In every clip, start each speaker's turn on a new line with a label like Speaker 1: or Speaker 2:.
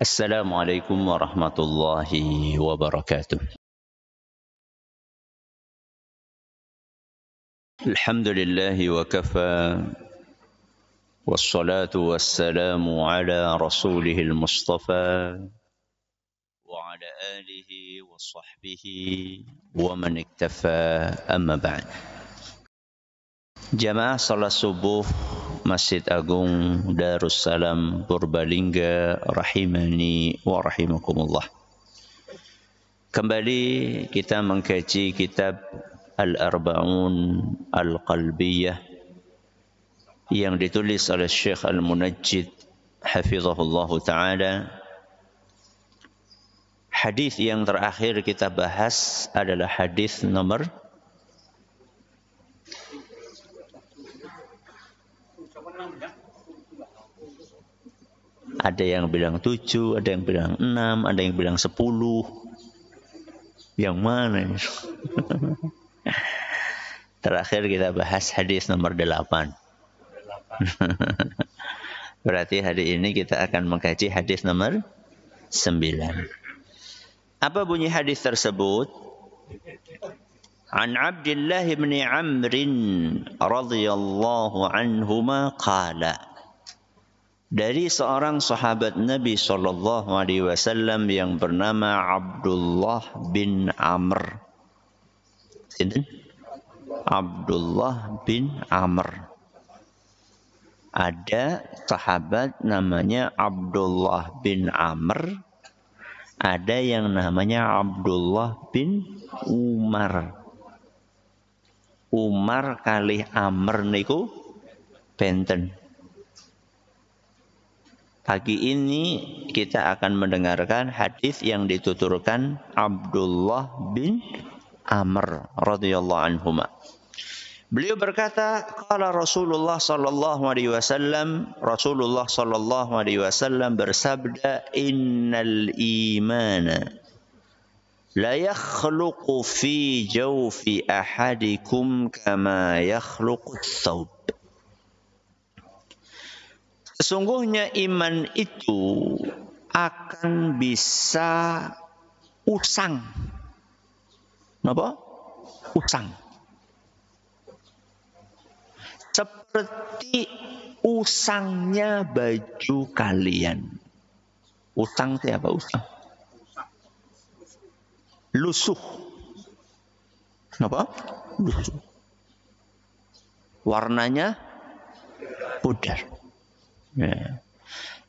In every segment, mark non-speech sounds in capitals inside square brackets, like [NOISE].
Speaker 1: السلام عليكم ورحمة الله وبركاته الحمد لله وكفى والصلاة والسلام على رسوله المصطفى وعلى آله وصحبه ومن اكتفى أما بعد جماعة صلاة الصبح Masjid Agung Darussalam Purbalingga Rahimani wa Rahimakumullah Kembali kita mengkaji kitab Al-Arba'un Al-Qalbiyah yang ditulis oleh Syekh Al-Munajjid Hafizahullah Ta'ala Hadis yang terakhir kita bahas adalah hadis nomor Ada yang bilang tujuh, ada yang bilang enam, ada yang bilang sepuluh. Yang mana? [LAUGHS] Terakhir kita bahas hadis nomor delapan. [LAUGHS] Berarti hari ini kita akan mengkaji hadis nomor sembilan. Apa bunyi hadis tersebut? An Abdullah bin Amr radhiyallahu anhu الله qala dari seorang sahabat Nabi Shallallahu Alaihi Wasallam yang bernama Abdullah bin Amr. Abdullah bin Amr. Ada sahabat namanya Abdullah bin Amr. Ada yang namanya Abdullah bin Umar. Umar kali Amr niku Benten. Pagi ini kita akan mendengarkan hadis yang dituturkan Abdullah bin Amr radhiyallahu anhu. Beliau berkata, "Qala Rasulullah sallallahu alaihi wasallam, Rasulullah sallallahu alaihi wasallam bersabda, "Innal imana la yakhluqu fi jawfi ahadikum kama yakhluqu thawb." Sesungguhnya iman itu akan bisa usang. apa? Usang. Seperti usangnya baju kalian. Usang siapa usang? Lusuh. apa? Lusuh. Warnanya pudar. Ya.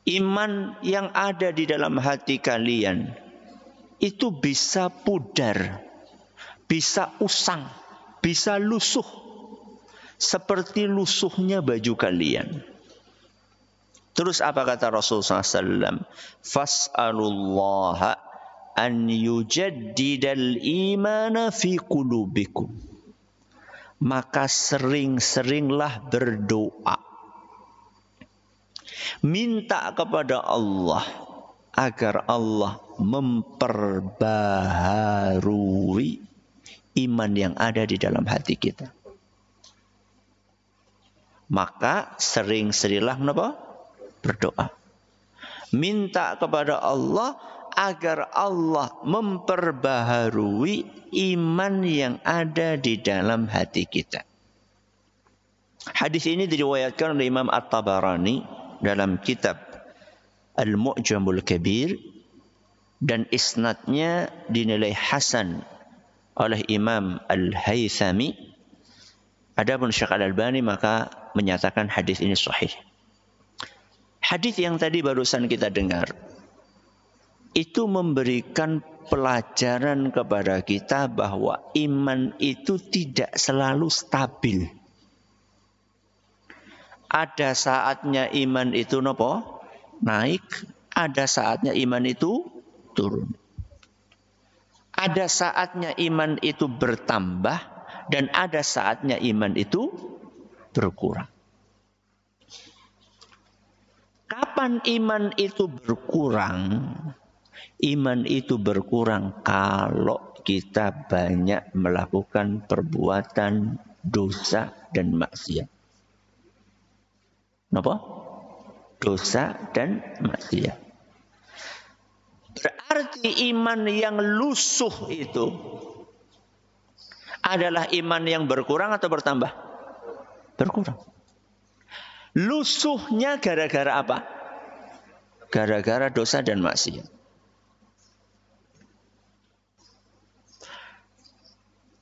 Speaker 1: Iman yang ada di dalam hati kalian itu bisa pudar, bisa usang, bisa lusuh seperti lusuhnya baju kalian. Terus apa kata Rasul SAW? Fas'alullaha an yujaddidal imana fi qulubikum. Maka sering-seringlah berdoa Minta kepada Allah agar Allah memperbaharui iman yang ada di dalam hati kita. Maka sering-serilah menapa? Berdoa. Minta kepada Allah agar Allah memperbaharui iman yang ada di dalam hati kita. Hadis ini diriwayatkan oleh Imam At-Tabarani dalam kitab Al-Mu'jamul Kabir dan isnadnya dinilai hasan oleh Imam Al-Haythami. Adapun Syekh Al-Albani maka menyatakan hadis ini sahih. Hadis yang tadi barusan kita dengar itu memberikan pelajaran kepada kita bahwa iman itu tidak selalu stabil ada saatnya iman itu nopo naik, ada saatnya iman itu turun. Ada saatnya iman itu bertambah dan ada saatnya iman itu berkurang. Kapan iman itu berkurang? Iman itu berkurang kalau kita banyak melakukan perbuatan dosa dan maksiat. Napa? Dosa dan maksiat. Berarti iman yang lusuh itu adalah iman yang berkurang atau bertambah? Berkurang. Lusuhnya gara-gara apa? Gara-gara dosa dan maksiat.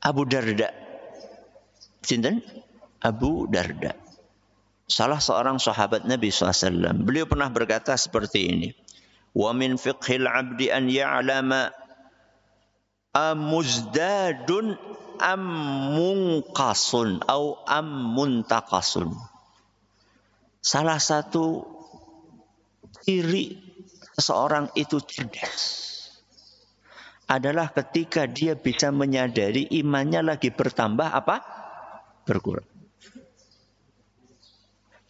Speaker 1: Abu Darda. Sinten? Abu Darda salah seorang sahabat Nabi SAW. Beliau pernah berkata seperti ini. Wa min fiqhil abdi an ya'lama amuzdadun ammunqasun atau ammuntakasun. Salah satu ciri seorang itu cerdas adalah ketika dia bisa menyadari imannya lagi bertambah apa? Berkurang.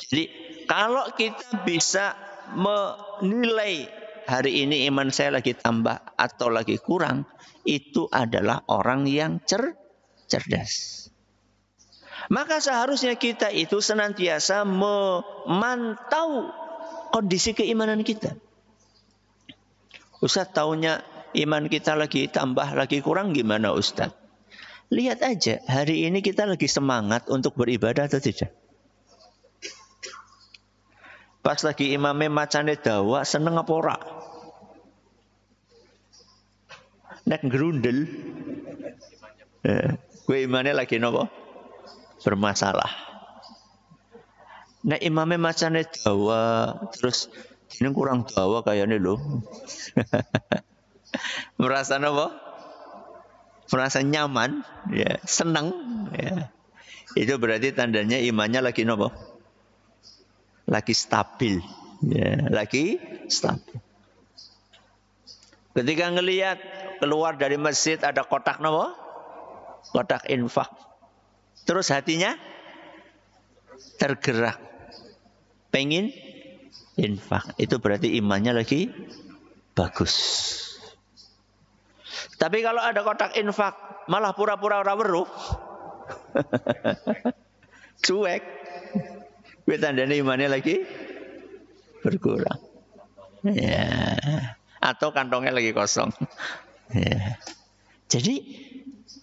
Speaker 1: Jadi kalau kita bisa menilai hari ini iman saya lagi tambah atau lagi kurang, itu adalah orang yang cer cerdas. Maka seharusnya kita itu senantiasa memantau kondisi keimanan kita. Ustaz taunya iman kita lagi tambah lagi kurang gimana Ustaz? Lihat aja hari ini kita lagi semangat untuk beribadah atau tidak. Pas lagi imame macane dawa seneng apa ora? Nek gerundel. Eh, gue imane lagi nopo? Bermasalah. Nek imame macane dawa terus ini kurang dawa kayaknya loh. [LAUGHS] Merasa nopo? Merasa nyaman, ya, seneng, ya. Itu berarti tandanya imannya lagi nopo? lagi stabil. Ya, lagi stabil. Ketika ngelihat keluar dari masjid ada kotak nopo? Kotak infak. Terus hatinya tergerak. pengin infak. Itu berarti imannya lagi bagus. Tapi kalau ada kotak infak, malah pura-pura ora weruh. [LAUGHS] Cuek. Kuwi tandane imannya lagi berkurang. Ya. Atau kantongnya lagi kosong. [LAUGHS] Ya. Jadi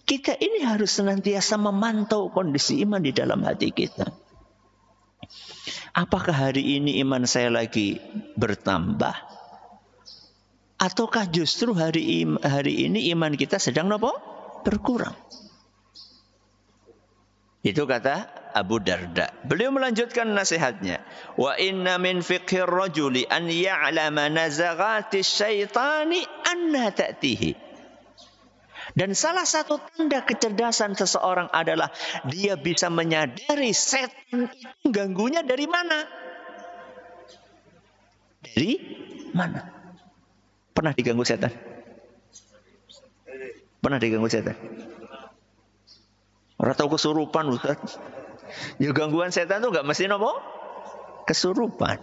Speaker 1: kita ini harus senantiasa memantau kondisi iman di dalam hati kita. Apakah hari ini iman saya lagi bertambah? Ataukah justru hari hari ini iman kita sedang nopo? Berkurang. Itu kata Abu Darda. Beliau melanjutkan nasihatnya. Wa inna min fiqhir rajuli an ya'lama nazagati syaitani anna ta'tihi. Dan salah satu tanda kecerdasan seseorang adalah dia bisa menyadari setan itu ganggunya dari mana. Dari mana? Pernah diganggu setan? Pernah diganggu setan? Orang tahu kesurupan Ustaz. Ya gangguan setan itu nggak mesti nopo kesurupan.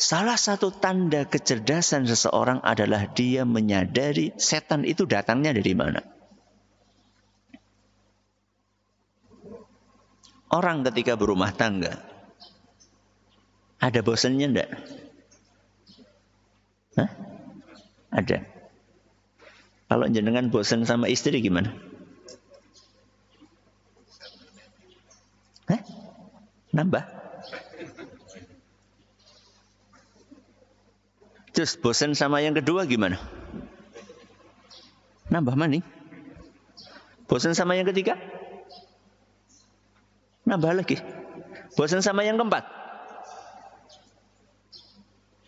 Speaker 1: Salah satu tanda kecerdasan seseorang adalah dia menyadari setan itu datangnya dari mana. Orang ketika berumah tangga, ada bosannya enggak? Hah? Ada. Kalau jenengan bosan sama istri gimana? nambah. Terus bosan sama yang kedua gimana? Nambah mana nih? Bosan sama yang ketiga? Nambah lagi. Bosan sama yang keempat?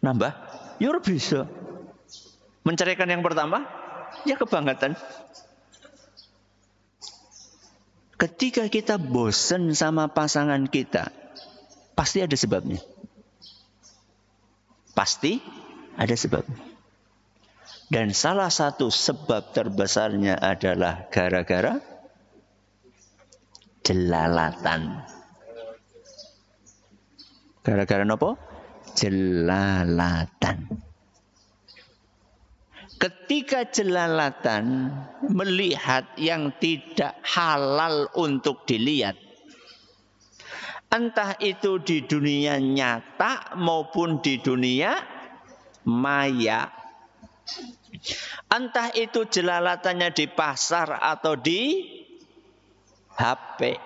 Speaker 1: Nambah. Yur bisa. Menceraikan yang pertama? Ya kebangetan. Ketika kita bosan sama pasangan kita, pasti ada sebabnya. Pasti ada sebabnya. Dan salah satu sebab terbesarnya adalah gara-gara jelalatan. Gara-gara nopo? Jelalatan. Ketika jelalatan melihat yang tidak halal untuk dilihat, entah itu di dunia nyata maupun di dunia maya. Entah itu jelalatannya di pasar atau di HP.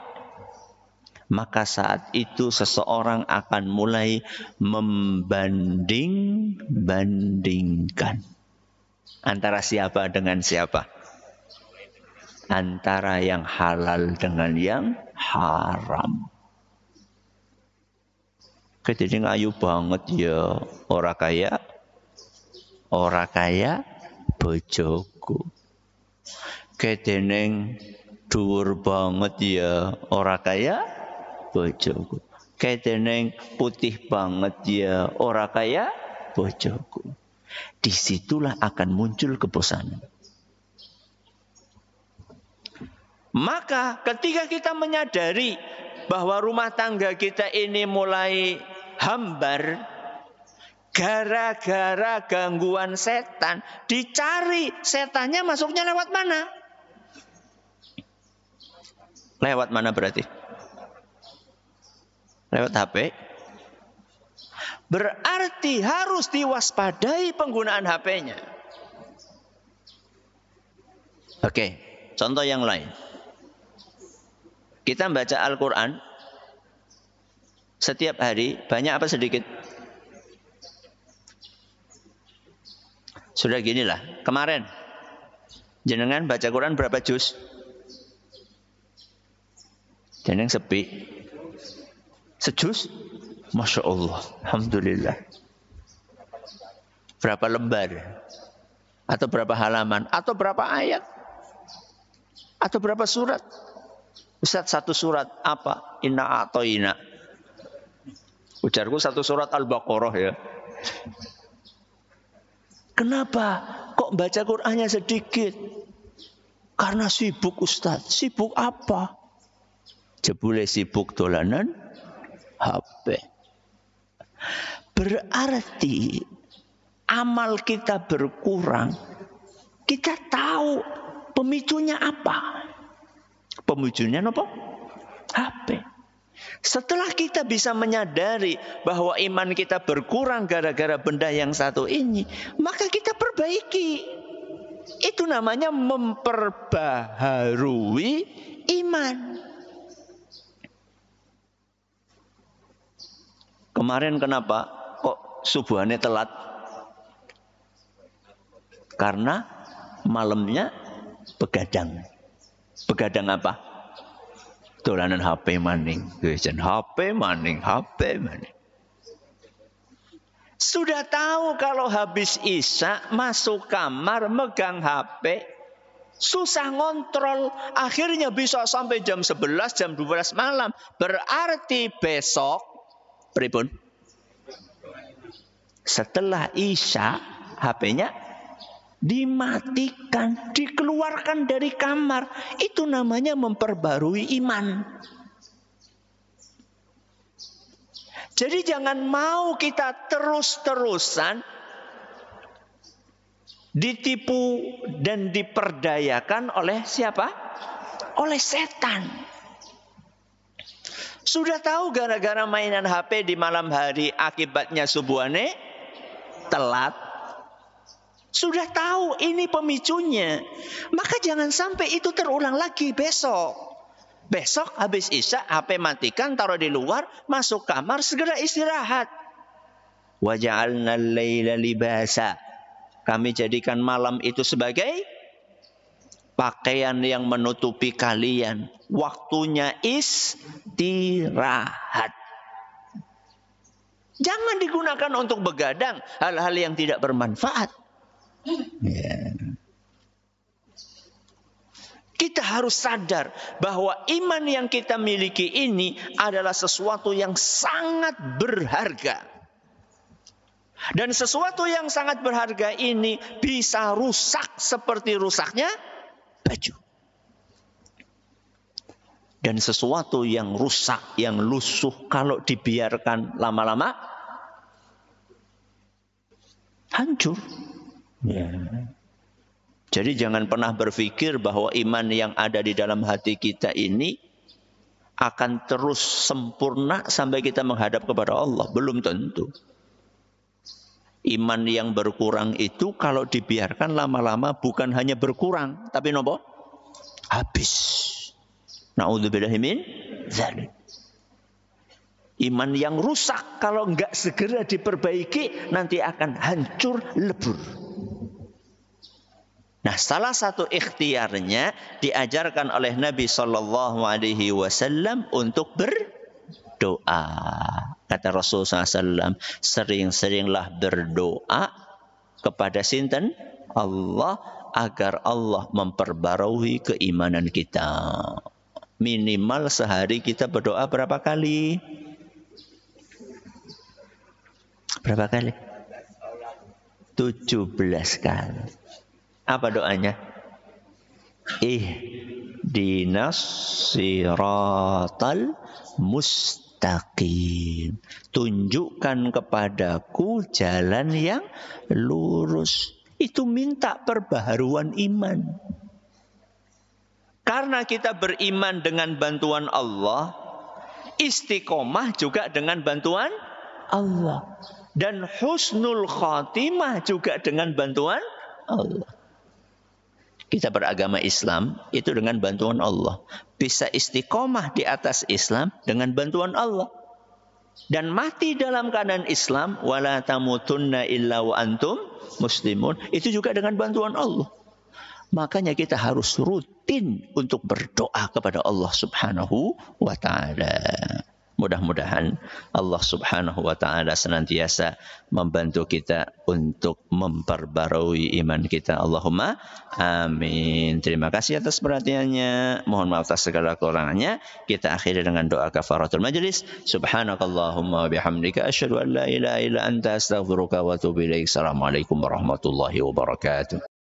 Speaker 1: Maka saat itu seseorang akan mulai membanding-bandingkan. Antara siapa dengan siapa? Antara yang halal dengan yang haram. Jadi ngayu banget ya ora kaya ora kaya bojoku. Kedeneng dhuwur banget ya ora kaya bojoku. Kedeneng putih banget ya ora kaya bojoku. Disitulah akan muncul kebosanan. Maka ketika kita menyadari bahwa rumah tangga kita ini mulai hambar gara-gara gangguan setan, dicari setannya masuknya lewat mana? Lewat mana berarti? Lewat HP? Berarti harus diwaspadai penggunaan HP-nya. Oke, contoh yang lain. Kita baca Al-Quran setiap hari, banyak apa sedikit? Sudah gini lah. kemarin jenengan baca Quran berapa juz? Jeneng sepi. Sejus? Masya Allah, Alhamdulillah. Berapa lembar? Atau berapa halaman? Atau berapa ayat? Atau berapa surat? Ustaz satu surat apa? Inna atoina. Ujarku satu surat Al-Baqarah ya. Kenapa? Kok baca Qur'annya sedikit? Karena sibuk Ustaz. Sibuk apa? Jebule sibuk dolanan HP. Berarti amal kita berkurang. Kita tahu pemicunya apa. Pemicunya apa? HP. Setelah kita bisa menyadari bahwa iman kita berkurang gara-gara benda yang satu ini, maka kita perbaiki. Itu namanya memperbaharui iman. Kemarin kenapa kok subuhannya telat? Karena malamnya begadang. Begadang apa? Dolanan HP maning, Gejan HP maning, HP maning. Sudah tahu kalau habis Isya masuk kamar megang HP susah ngontrol akhirnya bisa sampai jam 11 jam 12 malam berarti besok Pripun? Setelah Isya HP-nya dimatikan, dikeluarkan dari kamar. Itu namanya memperbarui iman. Jadi jangan mau kita terus-terusan ditipu dan diperdayakan oleh siapa? Oleh setan. Sudah tahu gara-gara mainan HP di malam hari akibatnya subuhane telat. Sudah tahu ini pemicunya. Maka jangan sampai itu terulang lagi besok. Besok habis isya HP matikan taruh di luar masuk kamar segera istirahat. Wajalna laila libasa. Kami jadikan malam itu sebagai pakaian yang menutupi kalian. Waktunya istirahat. Jangan digunakan untuk begadang hal-hal yang tidak bermanfaat. Ya. Kita harus sadar bahwa iman yang kita miliki ini adalah sesuatu yang sangat berharga. Dan sesuatu yang sangat berharga ini bisa rusak seperti rusaknya baju. Dan sesuatu yang rusak, yang lusuh, kalau dibiarkan lama-lama, hancur. Ya. Jadi jangan pernah berpikir bahwa iman yang ada di dalam hati kita ini akan terus sempurna sampai kita menghadap kepada Allah. Belum tentu. Iman yang berkurang itu kalau dibiarkan lama-lama bukan hanya berkurang, tapi nopo? Habis. Na'udzubillahi zalim. Iman yang rusak kalau nggak segera diperbaiki nanti akan hancur lebur. Nah, salah satu ikhtiarnya diajarkan oleh Nabi Shallallahu Alaihi Wasallam untuk berdoa. Kata Rasul SAW, sering-seringlah berdoa kepada Sinten Allah agar Allah memperbarui keimanan kita. Minimal sehari kita berdoa berapa kali? Berapa kali? 17 kali. Apa doanya? Ih dinas siratal mustaqim mustaqim. Tunjukkan kepadaku jalan yang lurus. Itu minta perbaharuan iman. Karena kita beriman dengan bantuan Allah, istiqomah juga dengan bantuan Allah. Dan husnul khatimah juga dengan bantuan Allah kita beragama Islam itu dengan bantuan Allah. Bisa istiqomah di atas Islam dengan bantuan Allah. Dan mati dalam keadaan Islam wala tamutunna illa wa antum muslimun itu juga dengan bantuan Allah. Makanya kita harus rutin untuk berdoa kepada Allah Subhanahu wa taala. Mudah-mudahan Allah Subhanahu wa taala senantiasa membantu kita untuk memperbarui iman kita. Allahumma amin. Terima kasih atas perhatiannya. Mohon maaf atas segala kekurangannya. Kita akhiri dengan doa kafaratul majlis. Subhanakallahumma bihamdika asyhadu an la ilaha illa anta astaghfiruka wa atubu Assalamualaikum warahmatullahi wabarakatuh.